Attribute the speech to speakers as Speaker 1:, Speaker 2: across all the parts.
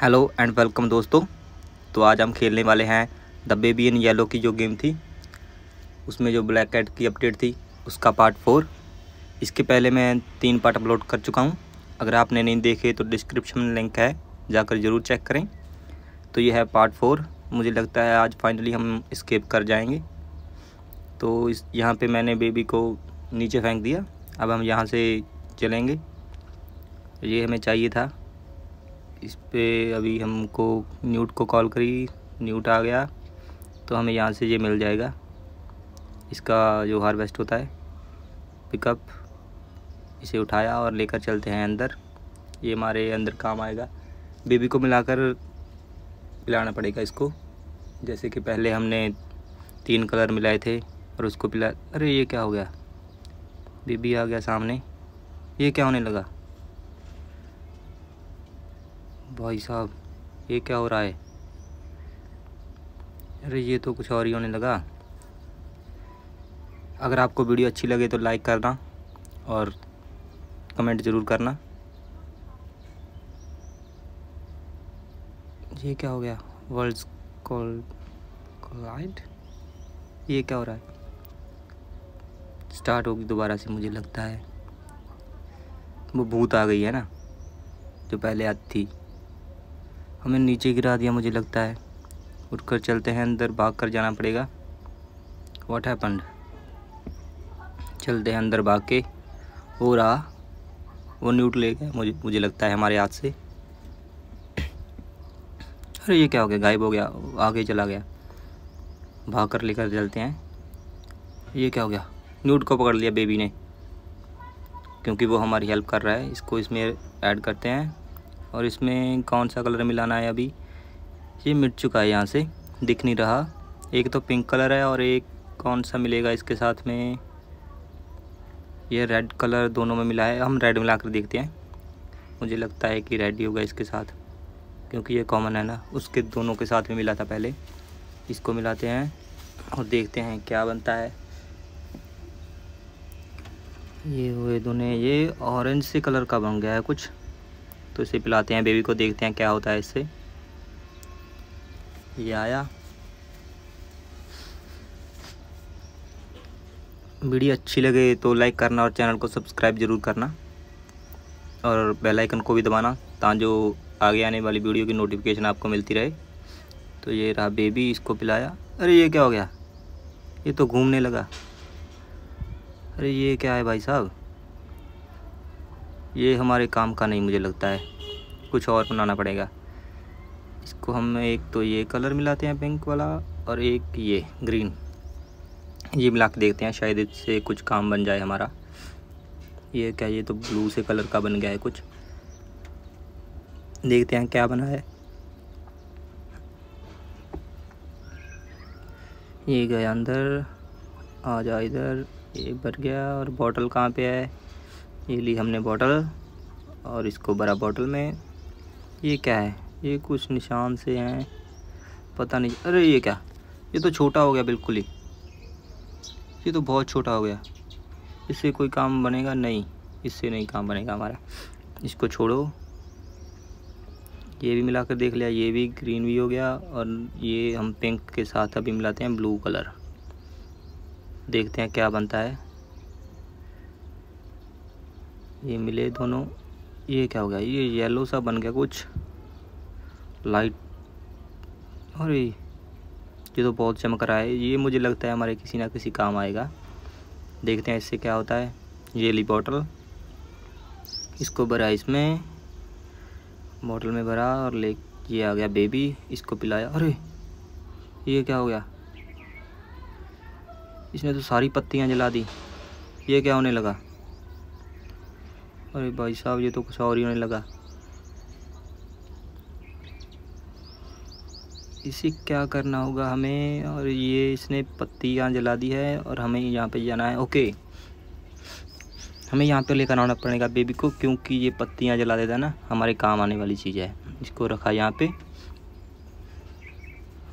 Speaker 1: hello and welcome दोस्तों तो आज हम खेलने वाले हैं द बेबी इन येलो की जो गेम थी उसमें जो ब्लैक एड की अपडेट थी उसका पार्ट फोर इसके पहले मैं तीन पार्ट अपलोड कर चुका हूं अगर आपने नहीं देखे तो डिस्क्रिप्शन में लिंक है जाकर ज़रूर चेक करें तो ये है पार्ट फोर मुझे लगता है आज फाइनली हम इस्केप कर जाएंगे तो इस यहाँ पर मैंने बेबी को नीचे फेंक दिया अब हम यहाँ से चलेंगे ये हमें चाहिए था इस पर अभी हमको न्यूट को कॉल करी न्यूट आ गया तो हमें यहाँ से ये मिल जाएगा इसका जो हार्वेस्ट होता है पिकअप इसे उठाया और लेकर चलते हैं अंदर ये हमारे अंदर काम आएगा बेबी को मिलाकर पिलाना पड़ेगा इसको जैसे कि पहले हमने तीन कलर मिलाए थे और उसको पिला अरे ये क्या हो गया बेबी आ गया सामने ये क्या होने लगा भाई साहब ये क्या हो रहा है अरे ये तो कुछ और ही होने लगा अगर आपको वीडियो अच्छी लगे तो लाइक करना और कमेंट ज़रूर करना ये क्या हो गया वर्ल्ड कॉल क्लाइंट ये क्या हो रहा है स्टार्ट होगी दोबारा से मुझे लगता है वो भूत आ गई है ना जो पहले आती थी हमें नीचे गिरा दिया मुझे लगता है उठकर चलते हैं अंदर भाग कर जाना पड़ेगा वॉट हैपन्ड चलते हैं अंदर भाग के हो रहा वो न्यूट ले गया मुझे मुझे लगता है हमारे हाथ से अरे ये क्या हो गया गायब हो गया आगे चला गया भाग कर लेकर चलते हैं ये क्या हो गया न्यूट को पकड़ लिया बेबी ने क्योंकि वो हमारी हेल्प कर रहा है इसको इसमें ऐड करते हैं और इसमें कौन सा कलर मिलाना है अभी ये मिट चुका है यहाँ से दिख नहीं रहा एक तो पिंक कलर है और एक कौन सा मिलेगा इसके साथ में ये रेड कलर दोनों में मिला है हम रेड मिला कर देखते हैं मुझे लगता है कि रेड ही होगा इसके साथ क्योंकि ये कॉमन है ना उसके दोनों के साथ में मिला था पहले इसको मिलाते हैं और देखते हैं क्या बनता है ये हुए दोनों ये ऑरेंज से कलर का बन गया है कुछ तो इसे पिलाते हैं बेबी को देखते हैं क्या होता है इससे ये आया वीडियो अच्छी लगे तो लाइक करना और चैनल को सब्सक्राइब ज़रूर करना और बेल आइकन को भी दबाना ताकि जो आगे आने वाली वीडियो की नोटिफिकेशन आपको मिलती रहे तो ये रहा बेबी इसको पिलाया अरे ये क्या हो गया ये तो घूमने लगा अरे ये क्या है भाई साहब ये हमारे काम का नहीं मुझे लगता है कुछ और बनाना पड़ेगा इसको हम एक तो ये कलर मिलाते हैं पिंक वाला और एक ये ग्रीन ये मिला के देखते हैं शायद इससे कुछ काम बन जाए हमारा ये क्या ये तो ब्लू से कलर का बन गया है कुछ देखते हैं क्या बना है ये गया अंदर आ जा इधर ये भर गया और बॉटल कहाँ पे है ये ली हमने बॉटल और इसको बड़ा बॉटल में ये क्या है ये कुछ निशान से हैं पता नहीं अरे ये क्या ये तो छोटा हो गया बिल्कुल ही ये तो बहुत छोटा हो गया इससे कोई काम बनेगा नहीं इससे नहीं काम बनेगा हमारा इसको छोड़ो ये भी मिला कर देख लिया ये भी ग्रीन भी हो गया और ये हम पिंक के साथ अभी मिलाते हैं ब्लू कलर देखते हैं क्या बनता है ये मिले दोनों ये क्या हो गया ये येलो सा बन गया कुछ लाइट अरे ये तो बहुत चमक रहा है ये मुझे लगता है हमारे किसी ना किसी काम आएगा देखते हैं इससे क्या होता है ये ली बॉटल इसको भरा इसमें बॉटल में भरा और ले ये आ गया बेबी इसको पिलाया अरे ये क्या हो गया इसने तो सारी पत्तियां जला दी ये क्या होने लगा अरे भाई साहब ये तो कुछ और ही होने लगा इसे क्या करना होगा हमें और ये इसने पत्ती यहाँ जला दी है और हमें यहाँ पे जाना है ओके हमें यहाँ पे लेकर आना पड़ेगा बेबी को क्योंकि ये पत्तियाँ जला देता है ना हमारे काम आने वाली चीज़ है इसको रखा यहाँ पे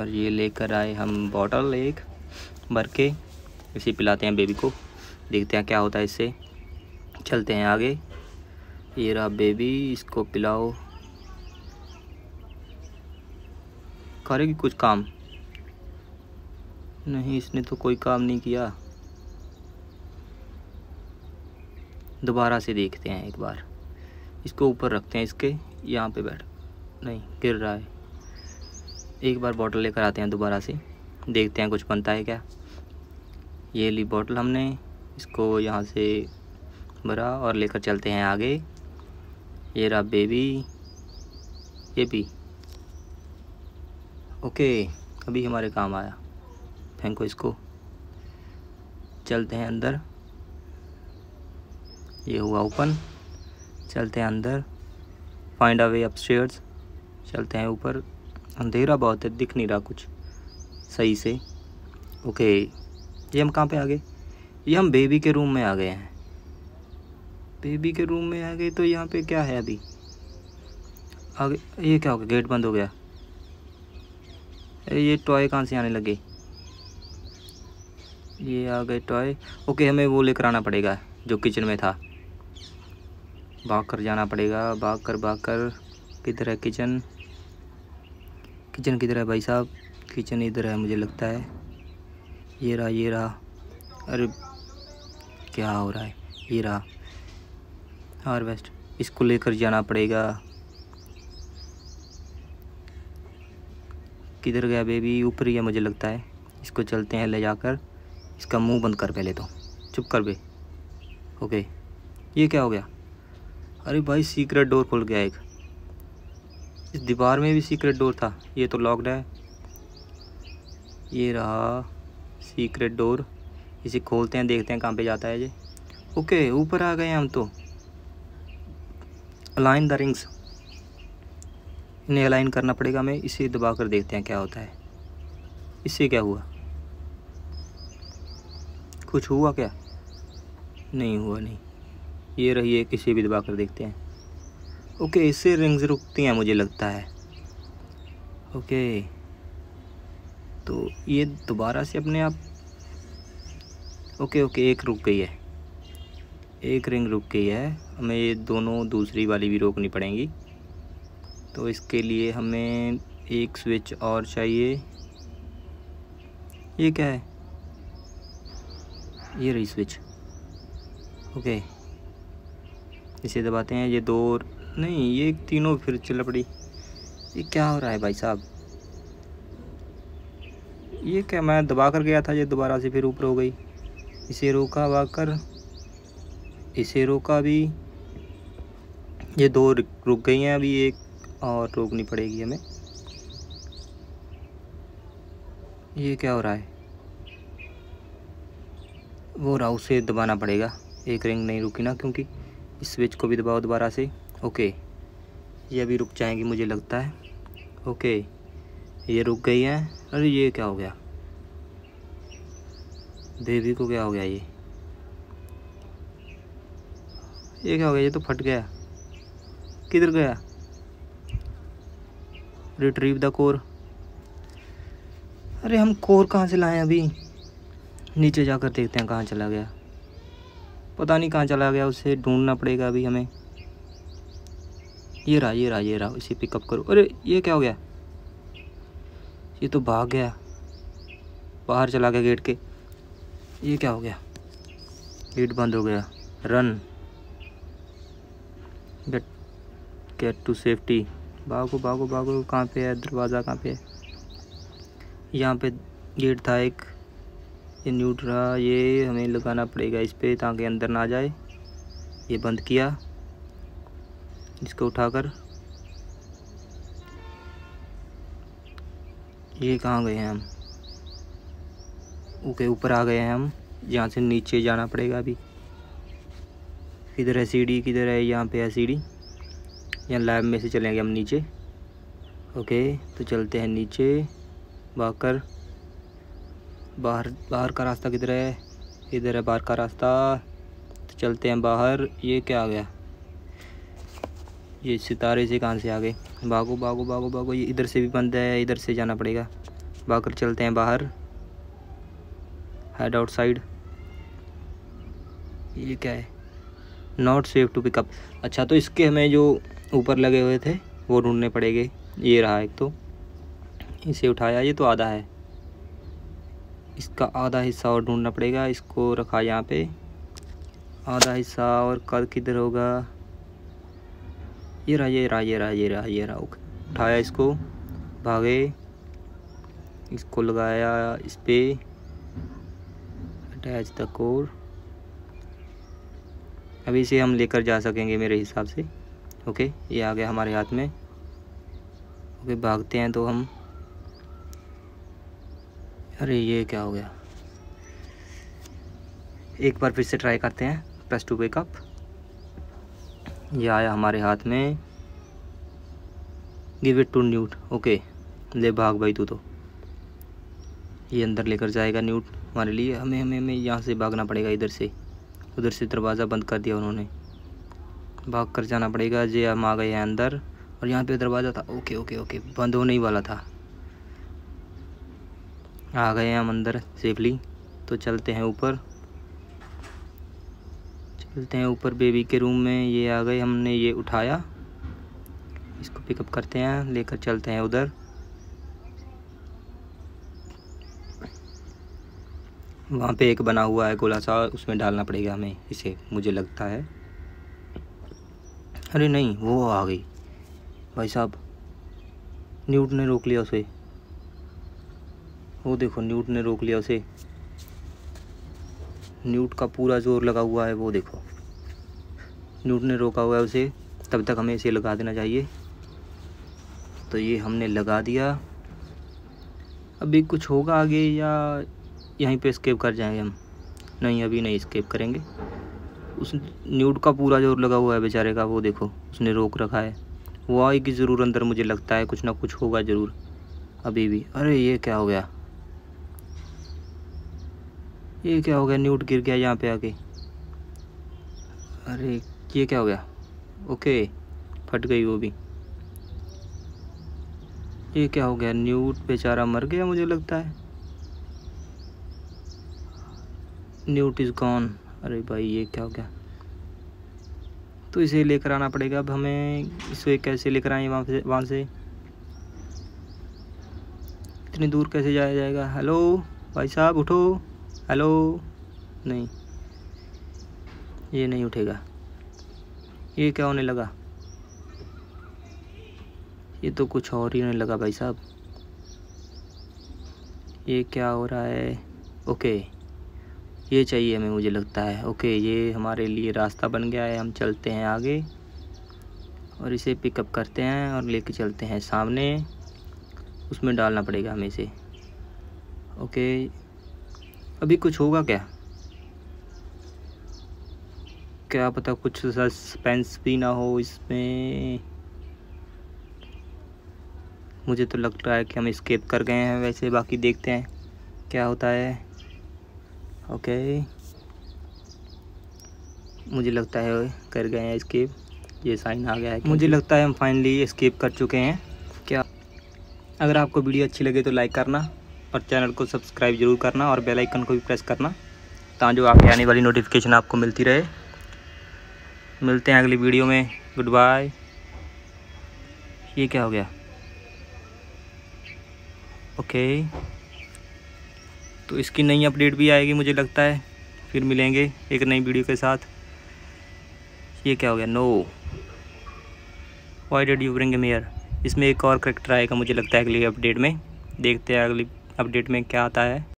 Speaker 1: और ये लेकर आए हम बॉटल एक भर के इसे पिलाते हैं बेबी को देखते हैं क्या होता है इससे चलते हैं आगे ये रहा बेबी इसको पिलाओ करेगी कुछ काम नहीं इसने तो कोई काम नहीं किया दोबारा से देखते हैं एक बार इसको ऊपर रखते हैं इसके यहाँ पे बैठ नहीं गिर रहा है एक बार बॉटल लेकर आते हैं दोबारा से देखते हैं कुछ बनता है क्या ये ली बॉटल हमने इसको यहाँ से भरा और लेकर चलते हैं आगे ये रहा बेबी ये भी ओके अभी हमारे काम आया फेंको इसको चलते हैं अंदर ये हुआ ओपन चलते हैं अंदर फाइंड अवे अपस्टेयर्स चलते हैं ऊपर अंधेरा बहुत है दिख नहीं रहा कुछ सही से ओके ये हम कहाँ पे आ गए ये हम बेबी के रूम में आ गए हैं बेबी के रूम में आ गए तो यहाँ पे क्या है अभी आगे ये क्या हो गया गेट बंद हो गया ये टॉय कहाँ से आने लगे ये आ गए टॉय ओके हमें वो लेकर आना पड़ेगा जो किचन में था भाग कर जाना पड़ेगा भाग कर भाग कर किधर है किचन किचन किधर है भाई साहब किचन इधर है मुझे लगता है ये रहा ये रहा अरे क्या हो रहा है ये रहा हार्वेस्ट इसको लेकर जाना पड़ेगा किधर गया बेबी ऊपर ही है मुझे लगता है इसको चलते हैं ले जाकर इसका मुंह बंद कर पहले तो चुप कर बे ओके ये क्या हो गया अरे भाई सीक्रेट डोर खुल गया एक इस दीवार में भी सीक्रेट डोर था ये तो लॉकड है ये रहा सीक्रेट डोर इसे खोलते हैं देखते हैं कहाँ पे जाता है ये ओके ऊपर आ गए हम तो अलाइन द रिंग्स इन्हें अलाइन करना पड़ेगा हमें इसे दबा कर देखते हैं क्या होता है इससे क्या हुआ कुछ हुआ क्या नहीं हुआ नहीं ये रही है किसी भी दबा कर देखते हैं ओके इससे रिंग्स रुकती हैं मुझे लगता है ओके तो ये दोबारा से अपने आप ओके ओके एक रुक गई है एक रिंग रुक गई है हमें ये दोनों दूसरी वाली भी रोकनी पड़ेंगी तो इसके लिए हमें एक स्विच और चाहिए ये क्या है ये रही स्विच ओके इसे दबाते हैं ये दो नहीं ये तीनों फिर चल पड़ी ये क्या हो रहा है भाई साहब ये क्या मैं दबा कर गया था ये दोबारा से फिर ऊपर हो गई इसे रोका वाकर इसे रोका अभी ये दो रुक गई हैं अभी एक और रोकनी पड़ेगी हमें ये क्या हो रहा है वो रहा उसे दबाना पड़ेगा एक रिंग नहीं रुकी ना क्योंकि इस स्विच को भी दबाओ दोबारा से ओके ये अभी रुक जाएंगी मुझे लगता है ओके ये रुक गई हैं अरे ये क्या हो गया बेबी को क्या हो गया ये ये क्या हो गया ये तो फट गया किधर गया रिट्रीव द कोर अरे हम कोर कहाँ से लाए अभी नीचे जाकर देखते हैं कहाँ चला गया पता नहीं कहाँ चला गया उसे ढूंढना पड़ेगा अभी हमें ये रहा ये रहा ये रहा इसे पिकअप करो अरे ये क्या हो गया ये तो भाग गया बाहर चला गया गेट के ये क्या हो गया गेट बंद हो गया run get get to safety भागो भागो भागो कहाँ पे है दरवाज़ा कहाँ पे है यहाँ पे गेट था एक ये न्यूट रहा ये हमें लगाना पड़ेगा इस पर ताकि अंदर ना जाए ये बंद किया इसको उठाकर ये कहाँ गए हैं हम ओके ऊपर आ गए हैं हम यहाँ से नीचे जाना पड़ेगा अभी किधर है सीढ़ी किधर है यहाँ पे है सीढ़ी यहाँ लैब में से चलेंगे हम नीचे ओके तो चलते हैं नीचे बाकर बाहर बाहर का रास्ता किधर है इधर है बाहर का रास्ता तो चलते हैं बाहर ये क्या आ गया ये सितारे से कहाँ से आ गए भागो भागो भागो भागो ये इधर से भी बंद है इधर से जाना पड़ेगा बाकर चलते हैं बाहर हेड आउटसाइड ये क्या है नॉट सेफ टू पिकअप अच्छा तो इसके हमें जो ऊपर लगे हुए थे वो ढूंढने पड़ेंगे ये रहा एक तो इसे उठाया ये तो आधा है इसका आधा हिस्सा और ढूंढना पड़ेगा इसको रखा यहाँ पे आधा हिस्सा और कल किधर होगा ये रहा ये रहा ये रहा ये रहा ये रहा ओके उठाया इसको भागे इसको लगाया इस पर अटैच द कोर अभी इसे हम लेकर जा सकेंगे मेरे हिसाब से ओके ये आ गया हमारे हाथ में ओके भागते हैं तो हम अरे ये क्या हो गया एक बार फिर से ट्राई करते हैं प्लस टू कप ये आया हमारे हाथ में give it to Newt okay ले भाग भाई तू तो ये अंदर लेकर जाएगा न्यूट हमारे लिए हमें हमें हमें यहाँ से भागना पड़ेगा इधर से उधर से दरवाज़ा बंद कर दिया उन्होंने भाग कर जाना पड़ेगा जी हम आ गए हैं अंदर और यहाँ पे दरवाज़ा था ओके ओके ओके बंद होने ही वाला था आ गए हम अंदर सेफली तो चलते हैं ऊपर चलते हैं ऊपर बेबी के रूम में ये आ गए हमने ये उठाया इसको पिकअप करते हैं लेकर चलते हैं उधर वहाँ पे एक बना हुआ है गोला सा उसमें डालना पड़ेगा हमें इसे मुझे लगता है अरे नहीं वो आ गई भाई साहब न्यूट ने रोक लिया उसे वो देखो न्यूट ने रोक लिया उसे न्यूट का पूरा जोर लगा हुआ है वो देखो न्यूट ने रोका हुआ है उसे तब तक हमें इसे लगा देना चाहिए तो ये हमने लगा दिया अभी कुछ होगा आगे या यहीं पे स्केप कर जाएंगे हम नहीं अभी नहीं स्केप करेंगे उस न्यूड का पूरा जोर लगा हुआ है बेचारे का वो देखो उसने रोक रखा है वो आएगी ज़रूर अंदर मुझे लगता है कुछ ना कुछ होगा ज़रूर अभी भी अरे ये क्या हो गया ये क्या हो गया न्यूट गिर गया यहाँ पे आके अरे ये क्या हो गया ओके फट गई वो भी ये क्या हो गया न्यूट बेचारा मर गया मुझे लगता है न्यूट इज़ गॉन अरे भाई ये क्या हो गया तो इसे लेकर आना पड़ेगा अब हमें इसे कैसे लेकर आए वहाँ से वहाँ से इतनी दूर कैसे जाया जाएगा हेलो भाई साहब उठो हेलो नहीं ये नहीं उठेगा ये क्या होने लगा ये तो कुछ और ही होने लगा भाई साहब ये क्या हो रहा है ओके ये चाहिए हमें मुझे लगता है ओके ये हमारे लिए रास्ता बन गया है हम चलते हैं आगे और इसे पिकअप करते हैं और लेके चलते हैं सामने उसमें डालना पड़ेगा हमें इसे ओके अभी कुछ होगा क्या क्या पता कुछ सस्पेंस भी ना हो इसमें मुझे तो लग रहा है कि हम स्केप कर गए हैं वैसे बाकी देखते हैं क्या होता है ओके मुझे लगता है कर गए हैं स्केप ये साइन आ गया है मुझे लगता है हम फाइनली स्केप कर चुके हैं क्या अगर आपको वीडियो अच्छी लगे तो लाइक करना और चैनल को सब्सक्राइब जरूर करना और बेल आइकन को भी प्रेस करना ताकि आपके आने वाली नोटिफिकेशन आपको मिलती रहे मिलते हैं अगली वीडियो में गुड बाय ये क्या हो गया ओके तो इसकी नई अपडेट भी आएगी मुझे लगता है फिर मिलेंगे एक नई वीडियो के साथ ये क्या हो गया no why did you bring mayor इसमें एक और करेक्टर आएगा मुझे लगता है अगली अपडेट में देखते हैं अगली अपडेट में क्या आता है